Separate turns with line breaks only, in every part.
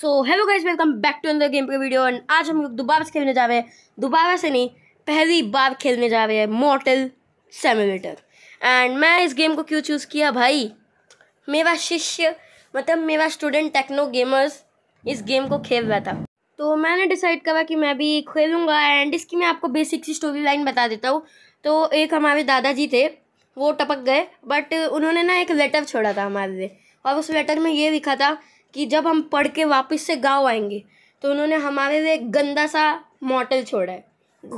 so hello guys welcome back to another game play video and आज हम लोग दोबारा से खेलने जा रहे हैं दोबारा से नहीं पहली बार खेलने जा रहे हैं मॉटल सेमिलेटर एंड मैं इस गेम को क्यों चूज़ किया भाई मेरा शिष्य मतलब मेरा स्टूडेंट टेक्नो गेमर्स इस गेम को खेल रहा था तो मैंने डिसाइड करा कि मैं भी खेलूँगा एंड इसकी मैं आपको बेसिक सी स्टोरी लाइन बता देता हूँ तो एक हमारे दादाजी थे वो टपक गए बट उन्होंने ना एक लेटर छोड़ा था हमारे लिए और उस लेटर में ये लिखा था कि जब हम पढ़ के वापस से गाँव आएंगे तो उन्होंने हमारे लिए एक गंदा सा मोटल छोड़ा है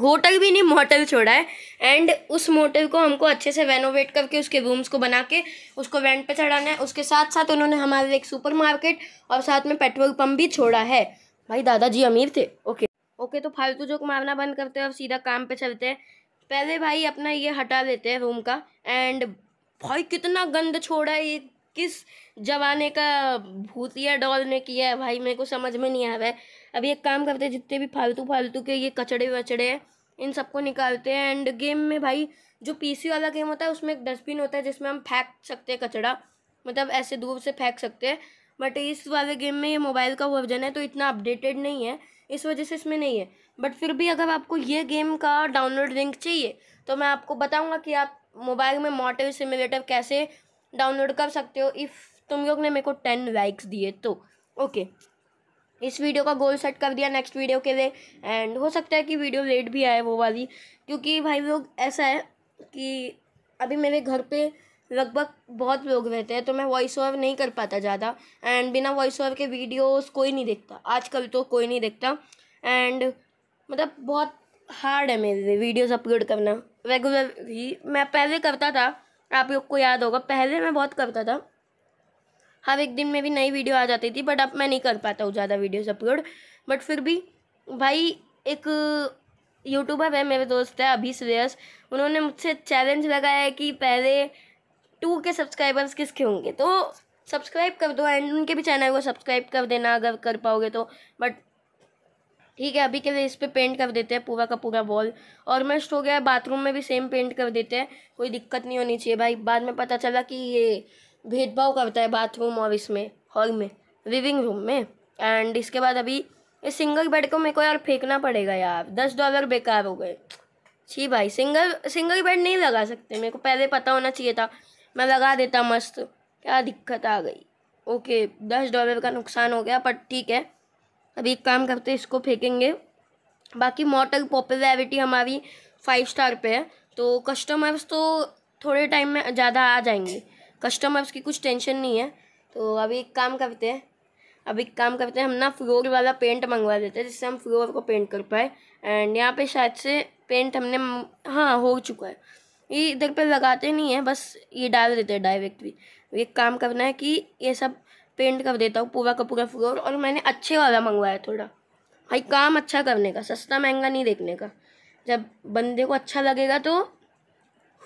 होटल भी नहीं मोटल छोड़ा है एंड उस मोटल को हमको अच्छे से रेनोवेट करके उसके रूम्स को बना के उसको रेंट पे चढ़ाना है उसके साथ साथ उन्होंने हमारे लिए एक सुपर मार्केट और साथ में पेट्रोल पम्प भी छोड़ा है भाई दादाजी अमीर थे ओके ओके तो फालतू जो मारना बंद करते हैं और सीधा काम पे चलते हैं पहले भाई अपना ये हटा देते हैं रूम का एंड भाई कितना गंद छोड़ा है ये किस जमाने का भूतिया डॉल ने किया है भाई मेरे को समझ में नहीं आ रहा है अब एक काम करते हैं जितने भी फालतू फालतू के ये कचड़े वचड़े हैं इन सबको निकालते हैं एंड गेम में भाई जो पीसी वाला गेम होता है उसमें एक डस्टबिन होता है जिसमें हम फेंक सकते हैं कचड़ा मतलब ऐसे दूर से फेंक सकते हैं बट इस वाले गेम में ये मोबाइल का वर्जन है तो इतना अपडेटेड नहीं है इस वजह से इसमें नहीं है बट फिर भी अगर आपको ये गेम का डाउनलोड लिंक चाहिए तो मैं आपको बताऊँगा कि आप मोबाइल में मोटिव सिमुलेटर कैसे डाउनलोड कर सकते हो इफ़ तुम लोग ने मेरे को टेन लाइक्स दिए तो ओके इस वीडियो का गोल सेट कर दिया नेक्स्ट वीडियो के लिए एंड हो सकता है कि वीडियो लेट भी आए वो वाली क्योंकि भाई लोग ऐसा है कि अभी मेरे घर पे लगभग बहुत लोग रहते हैं तो मैं वॉइस ओवर नहीं कर पाता ज़्यादा एंड बिना वॉइस ओवर के वीडियोस कोई नहीं देखता आजकल तो कोई नहीं देखता एंड मतलब बहुत हार्ड है मेरे लिए वीडियोज़ अपलोड करना रेगुलर ही मैं पहले करता था आप लोग को याद होगा पहले मैं बहुत करता था हर एक दिन में भी नई वीडियो आ जाती थी बट अब मैं नहीं कर पाता हूँ ज़्यादा वीडियोस अपलोड बट फिर भी भाई एक यूट्यूबर है मेरे दोस्त है अभी श्रेयस उन्होंने मुझसे चैलेंज लगाया है कि पहले टू के सब्सक्राइबर्स किसके होंगे तो सब्सक्राइब कर दो एंड उनके भी चैनल को सब्सक्राइब कर देना अगर कर पाओगे तो बट ठीक है अभी के लिए इस पर पे पेंट कर देते हैं पूरा का पूरा वॉल और मस्ट हो गया बाथरूम में भी सेम पेंट कर देते हैं कोई दिक्कत नहीं होनी चाहिए भाई बाद में पता चला कि ये भेदभाव करता है बाथरूम और इसमें हॉल में लिविंग रूम में एंड इसके बाद अभी इस सिंगल बेड को मेरे को यार फेंकना पड़ेगा यार दस डॉलर बेकार हो गए जी भाई सिंगल सिंगल बेड नहीं लगा सकते मेरे को पहले पता होना चाहिए था मैं लगा देता मस्त क्या दिक्कत आ गई ओके दस डॉलर का नुकसान हो गया पर ठीक है अब एक काम करते हैं इसको फेंकेंगे बाकी मॉडल पॉपुलरिटी हमारी फाइव स्टार पे है तो कस्टमर्स तो थोड़े टाइम में ज़्यादा आ जाएंगे कस्टमर्स की कुछ टेंशन नहीं है तो अभी एक काम करते हैं अब एक काम करते हैं हम ना फ्लोर वाला पेंट मंगवा देते हैं जिससे हम फ्लोर को पेंट कर पाए एंड यहाँ पे शायद से पेंट हमने हाँ हो चुका है ये इधर पे लगाते नहीं है बस ये डाल देते हैं डायरेक्ट भी तो एक काम करना है कि ये सब पेंट कर देता हूँ पूरा का पूरा फ्लोर और मैंने अच्छे वाला मंगवाया थोड़ा भाई काम अच्छा करने का सस्ता महंगा नहीं देखने का जब बंदे को अच्छा लगेगा तो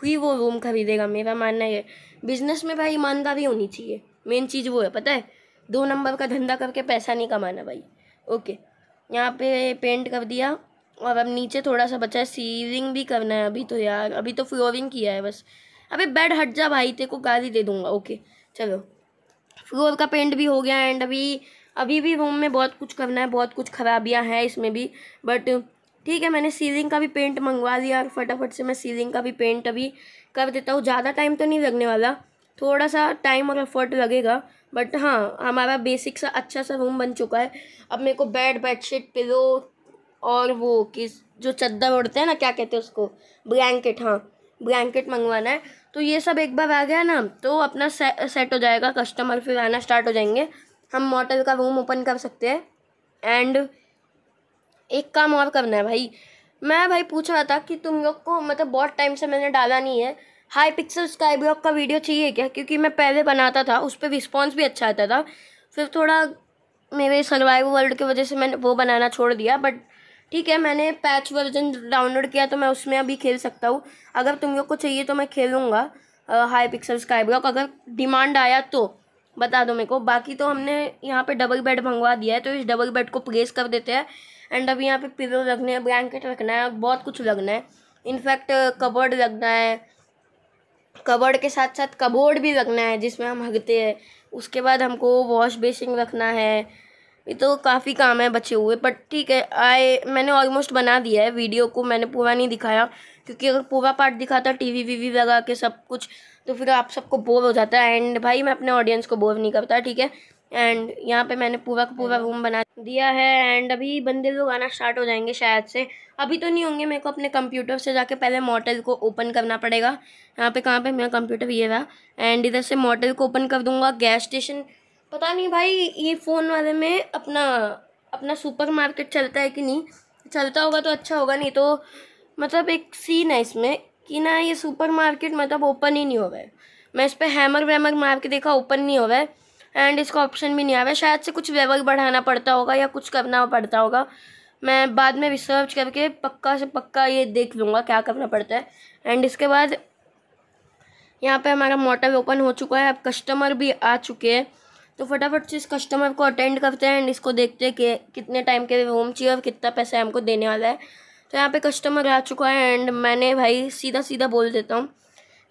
ही वो रूम खरीदेगा मेरा मानना है बिजनेस में भाई ईमानदारी होनी चाहिए मेन चीज़ वो है पता है दो नंबर का धंधा करके पैसा नहीं कमाना भाई ओके यहाँ पे पेंट कर दिया और अब नीचे थोड़ा सा बचा है सीलिंग भी करना है अभी तो यार अभी तो फ्लोरिंग किया है बस अबे बेड हट जा भाई तेरे को गाली दे दूँगा ओके चलो फ्लोर का पेंट भी हो गया एंड अभी अभी भी रूम में बहुत कुछ करना है बहुत कुछ खराबियाँ हैं इसमें भी बट ठीक है मैंने सीलिंग का भी पेंट मंगवा लिया और फटाफट से मैं सीलिंग का भी पेंट अभी कर देता हूँ ज़्यादा टाइम तो नहीं लगने वाला थोड़ा सा टाइम और एफर्ट लगेगा बट हाँ हमारा बेसिक सा अच्छा सा रूम बन चुका है अब मेरे को बेड बेडशीट पिलो और वो किस जो चद्दर उड़ते हैं ना क्या कहते हैं उसको ब्लैंकेट हाँ ब्लैंकेट मंगवाना है तो ये सब एक बार आ गया ना तो अपना से, सेट हो जाएगा कस्टमर फिर आना स्टार्ट हो जाएंगे हम मोटर का रूम ओपन कर सकते हैं एंड एक काम और करना है भाई मैं भाई पूछ रहा था कि तुम लोग को मतलब बहुत टाइम से मैंने डाला नहीं है हाई पिक्सल स्काई ब्लॉक का वीडियो चाहिए क्या क्योंकि मैं पहले बनाता था उस पर रिस्पॉन्स भी अच्छा आता था फिर थोड़ा मेरे सर्वाइव वर्ल्ड की वजह से मैंने वो बनाना छोड़ दिया बट ठीक है मैंने पैच वर्जन डाउनलोड किया तो मैं उसमें अभी खेल सकता हूँ अगर तुम लोग को चाहिए तो मैं खेलूँगा हाई पिक्सल स्काई ब्लॉक अगर डिमांड आया तो बता दो मेरे को बाकी तो हमने यहाँ पे डबल बेड मंगवा दिया है तो इस डबल बेड को प्लेस कर देते हैं एंड अभी यहाँ पे पिलो रखने हैं ब्लैंकेट रखना है बहुत कुछ लगना है इनफैक्ट कबर्ड लगना है कबर्ड के साथ साथ कबोर्ड भी रखना है जिसमें हम हगते हैं उसके बाद हमको वॉश बेसिंग रखना है ये तो काफ़ी काम है बचे हुए बट ठीक है आए मैंने ऑलमोस्ट बना दिया है वीडियो को मैंने पूरा नहीं दिखाया क्योंकि अगर पूरा पार्ट दिखाता टीवी वीवी लगा के सब कुछ तो फिर आप सबको बोर हो जाता है एंड भाई मैं अपने ऑडियंस को बोर नहीं करता ठीक है एंड यहाँ पे मैंने पूरा का पूरा रूम बना दिया है एंड अभी बंदे लोग आना स्टार्ट हो जाएंगे शायद से अभी तो नहीं होंगे मेरे को अपने कंप्यूटर से जाके पहले मॉडल को ओपन करना पड़ेगा यहाँ पे कहाँ पे मेरा कंप्यूटर ये रहा एंड इधर से मॉडल को ओपन कर दूंगा गैस स्टेशन पता नहीं भाई ये फ़ोन वाले में अपना अपना सुपर मार्केट चलता है कि नहीं चलता होगा तो अच्छा होगा नहीं तो मतलब एक सीन है इसमें कि ना ये सुपर मार्केट मतलब ओपन ही नहीं हो गया मैं इस पर हैमर वैमर मार के देखा ओपन नहीं हो गया एंड इसका ऑप्शन भी नहीं आया शायद से कुछ वेवल बढ़ाना पड़ता होगा या कुछ करना पड़ता होगा मैं बाद में रिसर्च करके पक्का से पक्का ये देख लूँगा क्या करना पड़ता है एंड इसके बाद यहाँ पे हमारा मोटर ओपन हो चुका है अब कस्टमर भी आ चुके हैं तो फटाफट से इस कस्टमर को अटेंड करते हैं एंड इसको देखते हैं कि कितने टाइम के रूम चाहिए और कितना पैसा हमको देने वाला है तो यहाँ पे कस्टमर आ चुका है एंड मैंने भाई सीधा सीधा बोल देता हूँ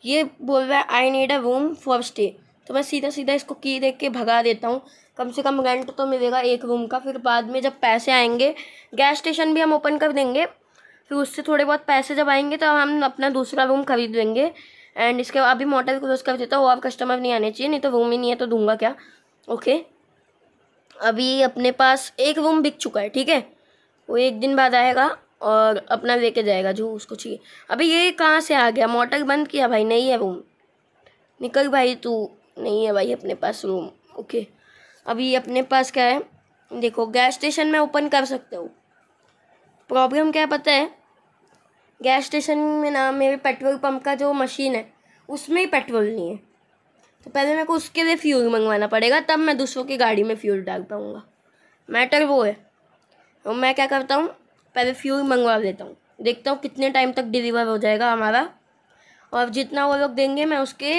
ये बोल रहा है I need a room for stay तो मैं सीधा सीधा इसको की देख के भगा देता हूँ कम से कम रेंट तो मिलेगा एक रूम का फिर बाद में जब पैसे आएंगे गैस स्टेशन भी हम ओपन कर देंगे फिर उससे थोड़े बहुत पैसे जब आएंगे तो हम अपना दूसरा रूम खरीद लेंगे एंड इसके अभी मोटर क्लोज कर देता हूँ वो आप कस्टमर नहीं आने चाहिए नहीं तो रूम ही नहीं है तो दूंगा क्या ओके अभी अपने पास एक रूम बिक चुका है ठीक है वो एक दिन बाद आएगा और अपना लेके जाएगा जो उसको चाहिए अभी ये कहाँ से आ गया मोटर बंद किया भाई नहीं है रूम निकल भाई तू नहीं है भाई अपने पास रूम ओके अभी अपने पास क्या है देखो गैस स्टेशन में ओपन कर सकते हो प्रॉब्लम क्या पता है गैस स्टेशन में ना मेरे पेट्रोल पंप का जो मशीन है उसमें ही पेट्रोल नहीं है तो पहले मेरे को उसके लिए फ्यूल मंगवाना पड़ेगा तब मैं दूसरों की गाड़ी में फ्यूल डाल पाऊँगा मैटर वो है और मैं क्या करता हूँ पहले फ्यूल मंगवा लेता हूँ देखता हूँ कितने टाइम तक डिलीवर हो जाएगा हमारा और जितना वो लोग देंगे मैं उसके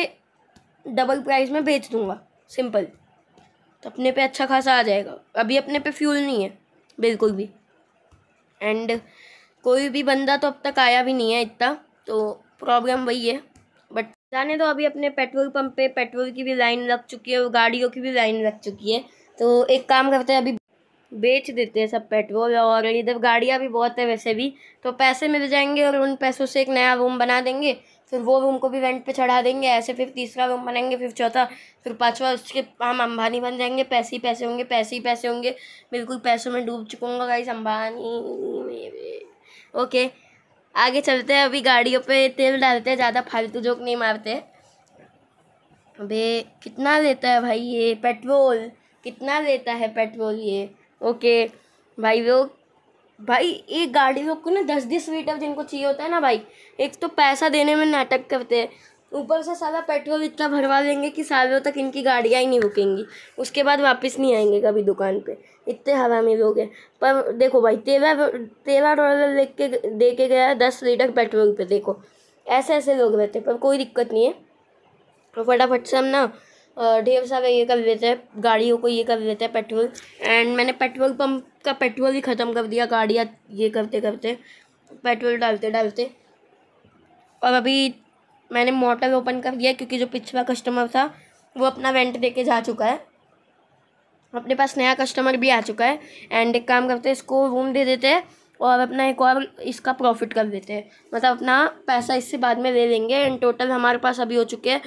डबल प्राइस में बेच दूँगा सिंपल तो अपने पे अच्छा खासा आ जाएगा अभी अपने पे फ्यूल नहीं है बिल्कुल भी एंड कोई भी बंदा तो अब तक आया भी नहीं है इतना तो प्रॉब्लम वही है जाने दो अभी अपने पेट्रोल पंप पे पेट्रोल की भी लाइन लग चुकी है और गाड़ियों की भी लाइन लग चुकी है तो एक काम करते हैं अभी बेच देते हैं सब पेट्रोल और इधर गाड़ियाँ भी बहुत है वैसे भी तो पैसे मिल जाएंगे और उन पैसों से एक नया रूम बना देंगे फिर वो रूम को भी रेंट पे चढ़ा देंगे ऐसे फिर तीसरा रूम बनाएंगे फिर चौथा फिर पांचवा उसके हम अंबानी बन जाएंगे पैसे ही पैसे होंगे पैसे ही पैसे होंगे बिल्कुल पैसों में डूब चुकूँगा गाइस अंबानी ओके आगे चलते हैं अभी गाड़ियों पे तेल डालते हैं ज़्यादा फालतू जोक नहीं मारते अबे कितना लेता है भाई ये पेट्रोल कितना लेता है पेट्रोल ये ओके भाई वो भाई एक गाड़ी लोग को ना दस दस लीटर जिनको चाहिए होता है ना भाई एक तो पैसा देने में नाटक करते हैं ऊपर से सारा पेट्रोल इतना भरवा लेंगे कि सालों तक इनकी गाड़ियाँ ही नहीं रुकेंगी उसके बाद वापस नहीं आएंगे कभी दुकान पे इतने हवा में लोग हैं पर देखो भाई तेरह तेरह डॉलर ले के दे के गया दस लीटर पेट्रोल पे देखो ऐसे ऐसे लोग रहते हैं पर कोई दिक्कत नहीं है और फटाफट से हम ना ढेर सारे ये कर लेते हैं गाड़ियों को ये कर लेते हैं पेट्रोल एंड मैंने पेट्रोल पम्प का पेट्रोल ही ख़त्म कर दिया गाड़ियाँ ये करते करते पेट्रोल डालते डालते और अभी मैंने मोटर ओपन कर दिया क्योंकि जो पिछला कस्टमर था वो अपना वेंट दे के जा चुका है अपने पास नया कस्टमर भी आ चुका है एंड एक काम करते हैं इसको रूम दे देते हैं और अपना एक और इसका प्रॉफिट कर देते हैं मतलब अपना पैसा इससे बाद में ले लेंगे एंड टोटल हमारे पास अभी हो चुके हैं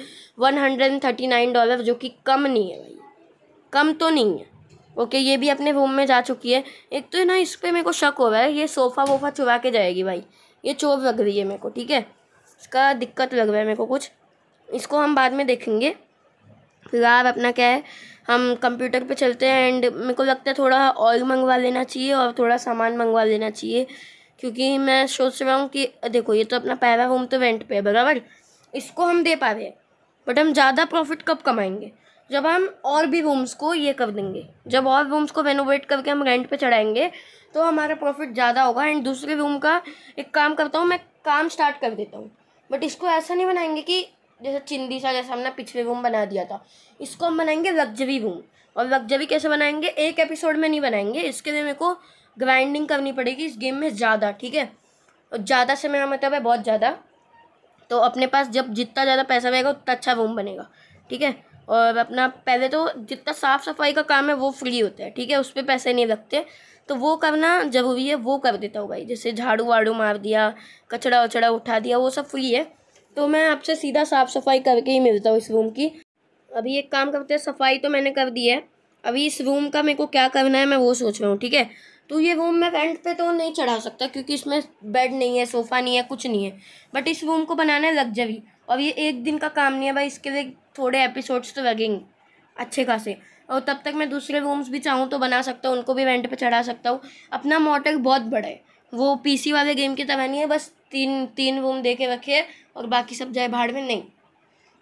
one hundred and thirty nine dollar जो कि कम नहीं है भाई कम तो नहीं है ओके ये भी अपने रूम में जा चुकी है एक तो ना इस पर मेरे को शक हो रहा है ये सोफ़ा वोफ़ा चुरा के जाएगी भाई ये चोर लग रही है मेरे को ठीक है इसका दिक्कत लग रहा है मेरे को कुछ इसको हम बाद में देखेंगे फिलहाल अपना क्या है हम कंप्यूटर पे चलते हैं एंड मेरे को लगता है थोड़ा ऑयल मंगवा लेना चाहिए और थोड़ा सामान मंगवा लेना चाहिए क्योंकि मैं सोच रहा हूँ कि देखो ये तो अपना पैरा होम तो रेंट पे है बराबर इसको हम दे पा रहे हैं बट हम ज़्यादा प्रॉफिट कब कमाएंगे जब हम और भी रूम्स को ये कर देंगे जब और रूम्स को रेनोवेट करके हम रेंट पे चढ़ाएंगे तो हमारा प्रॉफिट ज़्यादा होगा एंड दूसरे रूम का एक काम करता हूँ मैं काम स्टार्ट कर देता हूँ बट इसको ऐसा नहीं बनाएंगे कि जैसे चिंदी सा जैसा हमने पिछले रूम बना दिया था इसको हम बनाएंगे लग्जरी रूम और लग्जरी कैसे बनाएंगे एक एपिसोड में नहीं बनाएंगे इसके लिए मेरे को ग्राइंडिंग करनी पड़ेगी इस गेम में ज़्यादा ठीक है और ज़्यादा समय मेरा मतलब है बहुत ज़्यादा तो अपने पास जब जितना ज़्यादा पैसा रहेगा उतना अच्छा रूम बनेगा ठीक है और अपना पहले तो जितना साफ़ सफाई का काम है वो फ्री होता है ठीक है उस पर पैसे नहीं लगते तो वो करना ज़रूरी है वो कर देता हूँ भाई जैसे झाड़ू वाड़ू मार दिया कचड़ा वचड़ा उठा दिया वो सब फ्री है तो मैं आपसे सीधा साफ़ सफाई करके ही मिलता हूँ इस रूम की अभी एक काम करते हैं सफाई तो मैंने कर दी है अभी इस रूम का मेरे को क्या करना है मैं वो सोच रहा हूँ ठीक है तो ये रूम मैं रेंट पे तो नहीं चढ़ा सकता क्योंकि इसमें बेड नहीं है सोफ़ा नहीं है कुछ नहीं है बट इस रूम को बनाना है लग्जरी और ये एक दिन का काम नहीं है भाई इसके लिए थोड़े एपिसोड्स तो लगेंगे अच्छे खासे और तब तक मैं दूसरे रूम्स भी चाहूँ तो बना सकता हूँ उनको भी वेंट पर चढ़ा सकता हूँ अपना मॉडल बहुत बड़ा है वो पीसी वाले गेम की तरह नहीं है बस तीन तीन रूम दे के रखे और बाकी सब जाए भाड़ में नहीं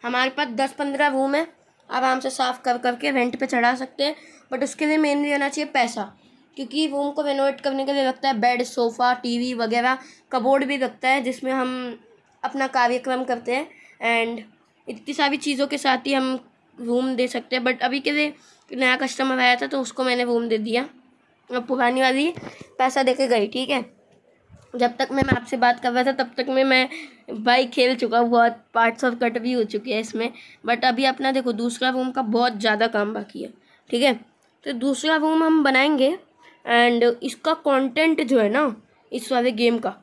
हमारे पास दस पंद्रह रूम है आराम से साफ़ कर करके रेंट पे चढ़ा सकते हैं बट उसके लिए मेनली होना चाहिए पैसा क्योंकि रूम को रेनोवेट करने के लिए लगता है बेड सोफ़ा टीवी वगैरह कबोर्ड भी लगता है जिसमें हम अपना कार्यक्रम करते हैं एंड इतनी सारी चीज़ों के साथ ही हम रूम दे सकते हैं बट अभी के लिए नया कस्टमर आया था तो उसको मैंने रूम दे दिया अब पुरानी वाली पैसा दे गई ठीक है जब तक मैं आपसे बात कर रहा था तब तक में मैं भाई खेल चुका बहुत पार्ट्स और कट भी हो चुके हैं इसमें बट अभी अपना देखो दूसरा रूम का बहुत ज़्यादा काम बाकी है ठीक है तो दूसरा रूम हम बनाएंगे एंड इसका कंटेंट जो है ना इस वाले गेम का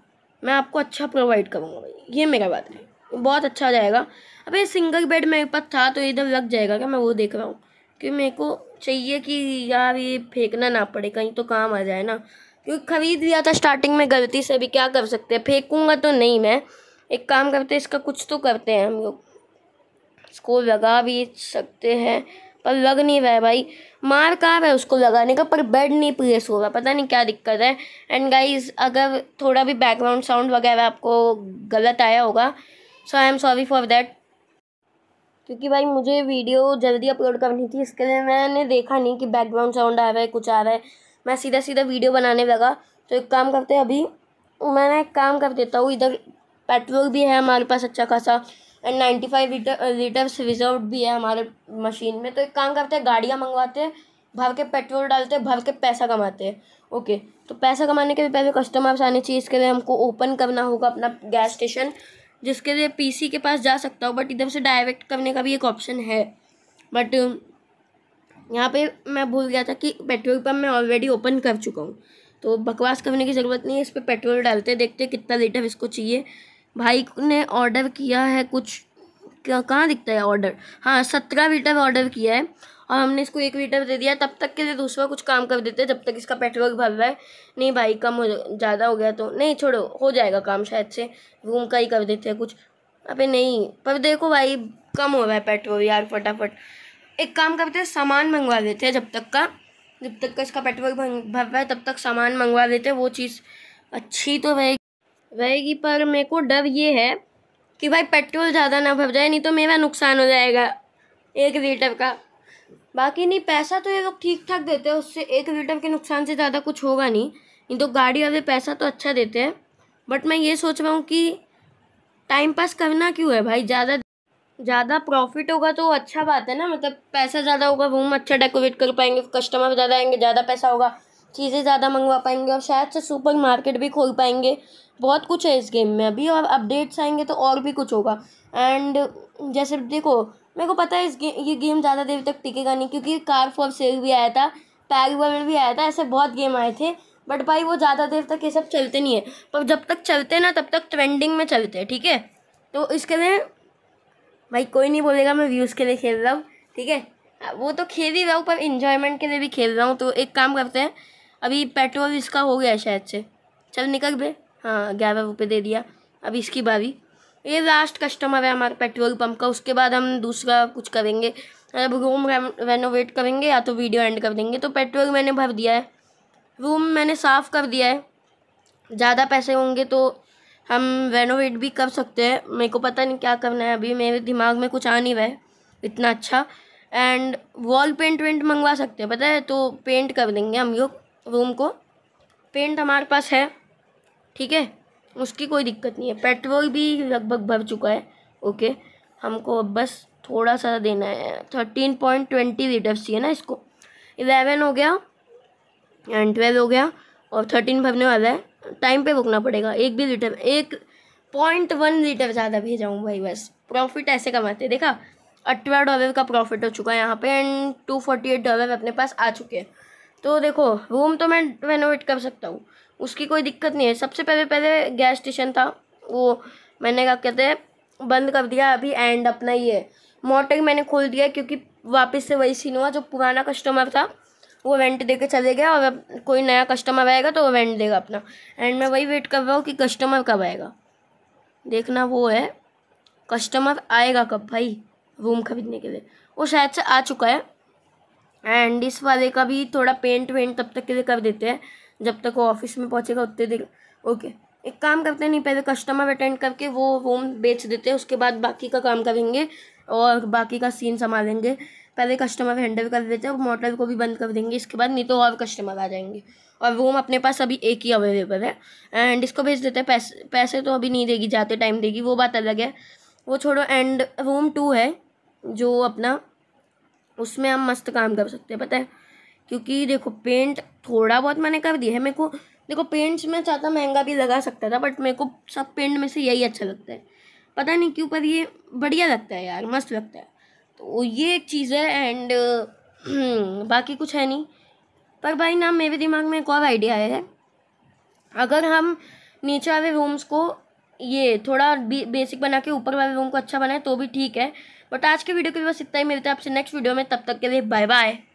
मैं आपको अच्छा प्रोवाइड करूँगा भाई ये मेरा बात है बहुत अच्छा जाएगा अभी सिंगल बेड मेरे पास था तो इधर लग जाएगा क्या मैं वो देख रहा हूँ कि मेरे को चाहिए कि यार ये फेंकना ना पड़े कहीं तो काम आ जाए ना क्योंकि ख़रीद लिया था स्टार्टिंग में गलती से भी क्या कर सकते हैं फेंकूँगा तो नहीं मैं एक काम करते इसका कुछ तो करते हैं हम लोग इसको लगा भी सकते हैं पर लग नहीं रहा है भाई मार का है उसको लगाने का पर बेड नहीं प्लेस हो रहा पता नहीं क्या दिक्कत है एंड गाइस अगर थोड़ा भी बैकग्राउंड साउंड वगैरह आपको गलत आया होगा so I am sorry for that क्योंकि भाई मुझे वीडियो जल्दी अपलोड करनी थी इसके लिए मैंने देखा नहीं कि बैकग्राउंड साउंड आ रहा है कुछ आ रहा है मैं सीधा सीधा वीडियो बनाने लगा तो एक काम करते हैं अभी मैंने एक काम कर देता हूँ इधर पेट्रोल भी है हमारे पास अच्छा खासा and ninety five litre litres reserve भी है हमारे मशीन में तो एक काम करते हैं गाड़ियाँ मंगवाते हैं भर के पेट्रोल डालते हैं भर के पैसा कमाते हैं ओके तो पैसा कमाने के भी पहले कस्टमर्स आने चाहिए इसके लिए हमको ओपन करना होगा अपना गैस स्टेशन जिसके लिए पीसी के पास जा सकता हूँ बट इधर से डायरेक्ट करने का भी एक ऑप्शन है बट यहाँ पे मैं भूल गया था कि पेट्रोल पम्प मैं ऑलरेडी ओपन कर चुका हूँ तो बकवास करने की ज़रूरत नहीं है इस पर पे पेट्रोल डालते देखते कितना लीटर इसको चाहिए भाई ने ऑर्डर किया है कुछ कहाँ दिखता है ऑर्डर हाँ सत्रह लीटर ऑर्डर किया है और हमने इसको एक लीटर दे दिया तब तक के लिए दूसरा कुछ काम कर देते हैं जब तक इसका पेट्रोल भर रहा है नहीं भाई कम हो ज़्यादा हो गया तो नहीं छोड़ो हो जाएगा काम शायद से रूम का ही कर देते हैं कुछ अबे नहीं पर देखो भाई कम हो रहा है पेट्रोल यार फटाफट एक काम करते हैं सामान मंगवा देते हैं जब तक का जब तक का इसका पेट्रोल भर रहा है तब तक सामान मंगवा देते हैं वो चीज़ अच्छी तो रहेगी रहेगी पर मेरे को डर ये है कि भाई पेट्रोल ज़्यादा ना भर जाए नहीं तो मेरा नुकसान हो जाएगा एक लीटर का बाकी नहीं पैसा तो ये लोग ठीक ठाक देते हैं उससे एक लीटर के नुकसान से ज़्यादा कुछ होगा नहीं नहीं तो गाड़ी वाले पैसा तो अच्छा देते हैं बट मैं ये सोच रहा हूँ कि टाइम पास करना क्यों है भाई ज़्यादा ज़्यादा प्रॉफिट होगा तो अच्छा बात है ना मतलब पैसा ज़्यादा होगा रूम अच्छा डेकोरेट कर पाएंगे कस्टमर ज़्यादा आएंगे ज़्यादा पैसा होगा चीज़ें ज़्यादा मंगवा पाएंगे और शायद से सुपर मार्केट भी खोल पाएंगे बहुत कुछ है इस गेम में अभी और अपडेट्स आएंगे तो और भी कुछ होगा एंड जैसे देखो मेरे को पता है इस गे, ये गेम ज़्यादा देर तक टिकेगा नहीं क्योंकि कार फॉर सेल भी आया था पैग वर्ल्ड भी आया था ऐसे बहुत गेम आए थे बट भाई वो ज़्यादा देर तक ये सब चलते नहीं है पर जब तक चलते ना तब तक ट्रेंडिंग में चलते हैं ठीक है तो इसके लिए भाई कोई नहीं बोलेगा मैं व्यूज़ के लिए खेल रहा हूँ ठीक है वो तो खेल ही रहा हूँ पर इन्जॉयमेंट के लिए भी खेल रहा हूँ तो एक काम करते हैं अभी पेट्रोल इसका हो गया शायद से चल निकल भे हाँ ग्यारह रुपये दे दिया अब इसकी बारी ये लास्ट कस्टमर है हमारे पेट्रोल पंप का उसके बाद हम दूसरा कुछ करेंगे अब रूम रेनोवेट करेंगे या तो वीडियो एंड कर देंगे तो पेट्रोल मैंने भर दिया है रूम मैंने साफ़ कर दिया है ज़्यादा पैसे होंगे तो हम रेनोवेट भी कर सकते हैं मेरे को पता नहीं क्या करना है अभी मेरे दिमाग में कुछ आ नहीं रहा है इतना अच्छा एंड वॉल पेंट वेंट मंगवा सकते हैं पता है तो पेंट कर देंगे हम लोग रूम को पेंट हमारे पास है ठीक है उसकी कोई दिक्कत नहीं है पेट्रोल भी लगभग भर चुका है ओके हमको अब बस थोड़ा सा देना है थर्टीन पॉइंट ट्वेंटी लीटर्स चाहिए ना इसको इलेवन हो गया एंड ट्वेल्व हो गया और थर्टीन भरने वाला है टाइम पे रुकना पड़ेगा एक भी लीटर एक पॉइंट वन लीटर ज़्यादा भेजाऊँ भाई बस प्रॉफिट ऐसे कमाते देखा अट्ठारह डॉलर का प्रॉफिट हो चुका है यहाँ पे and two forty eight dollar अपने पास आ चुके हैं तो देखो रूम तो मैं रेनोवेट कर सकता हूँ उसकी कोई दिक्कत नहीं है सबसे पहले पहले गैस स्टेशन था वो मैंने क्या कहते हैं बंद कर दिया अभी एंड अपना ही है मोटर मैंने खोल दिया क्योंकि वापस से वही सीन हुआ जो पुराना कस्टमर था वो वेंट दे चले गया और अब कोई नया कस्टमर आएगा तो वो वेंट देगा अपना एंड मैं वही वेट कर रहा हूँ कि कस्टमर कब आएगा देखना वो है कस्टमर आएगा कब भाई रूम खरीदने के लिए वो शायद से आ चुका है एंड इस वाले का भी थोड़ा पेंट वेंट तब तक के लिए कर देते हैं जब तक वो ऑफिस में पहुँचेगा उतने देर ओके एक काम करते नहीं पहले कस्टमर अटेंड करके वो रूम बेच देते हैं उसके बाद बाकी का काम करेंगे और बाकी का सीन संभालेंगे पहले कस्टमर हैंडल कर देते हैं और मोटर को भी बंद कर देंगे इसके बाद नहीं तो और कस्टमर आ जाएंगे और रूम अपने पास अभी एक ही अवेलेबल है एंड इसको भेज देते हैं पैसे पैसे तो अभी नहीं देगी जाते टाइम देगी वो बात अलग है वो छोड़ो एंड रूम टू है जो अपना उसमें हम मस्त काम कर सकते हैं पता है क्योंकि देखो पेंट थोड़ा बहुत मैंने कर दिया है मेरे को देखो पेंट्स में चाहता महंगा भी लगा सकता था बट मेरे को सब पेंट में से यही अच्छा लगता है पता नहीं क्यों पर ये बढ़िया लगता है यार मस्त लगता है तो ये एक चीज़ है एंड हम्म, बाकी कुछ है नहीं पर भाई ना मेरे दिमाग में एक और आइडिया आया है अगर हम नीचे वाले रूम्स को ये थोड़ा बेसिक बना के ऊपर वाले रूम को अच्छा बनाए तो भी ठीक है बट आज के वीडियो के लिए बस इतना ही मिलता है आपसे नेक्स्ट वीडियो में तब तक के लिए बाय बाय